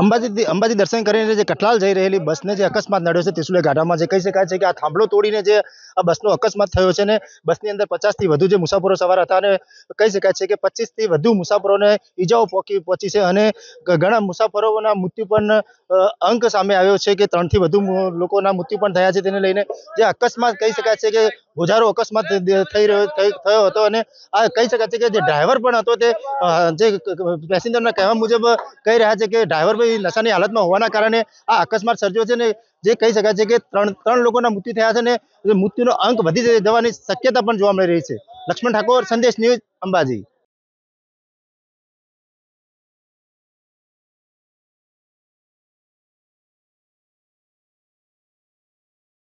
અંબાજી અંબાજી દર્શન કરીને જે કઠલાલ જઈ રહેલી બસને જે અકસ્માત નડ્યો છે તિસુલે ગાડામાં જે કહી શકાય છે કે આ થાંભલો તોડીને જે આ બસનો અકસ્માત થયો છે ને બસની અંદર પચાસથી વધુ જે મુસાફરો સવાર હતા અને કહી શકાય છે કે પચીસથી વધુ મુસાફરોને ઈજાઓ પહોંચી પહોંચી છે અને ઘણા મુસાફરોના મૃત્યુ પણ અંક સામે આવ્યો છે કે ત્રણથી વધુ લોકોના મૃત્યુ પણ થયા છે તેને લઈને જે અકસ્માત કહી શકાય છે કે ગુજારો અકસ્માત થઈ રહ્યો થયો હતો અને આ કહી શકાય છે કે જે ડ્રાઈવર પણ હતો તે જે પેસેન્જરના કહેવા મુજબ કહી રહ્યા છે કે ડ્રાઈવર ભાઈ નશાની હાલતમાં હોવાના કારણે આ અકસ્માત સર્જ્યો છે ને જે કહી શકાય છે કે ત્રણ ત્રણ લોકોના મૃત્યુ થયા છે ને મૃત્યુનો અંક વધી જવાની શક્યતા પણ જોવા મળી રહી છે લક્ષ્મણ ઠાકોર સંદેશ ન્યૂઝ અંબાજી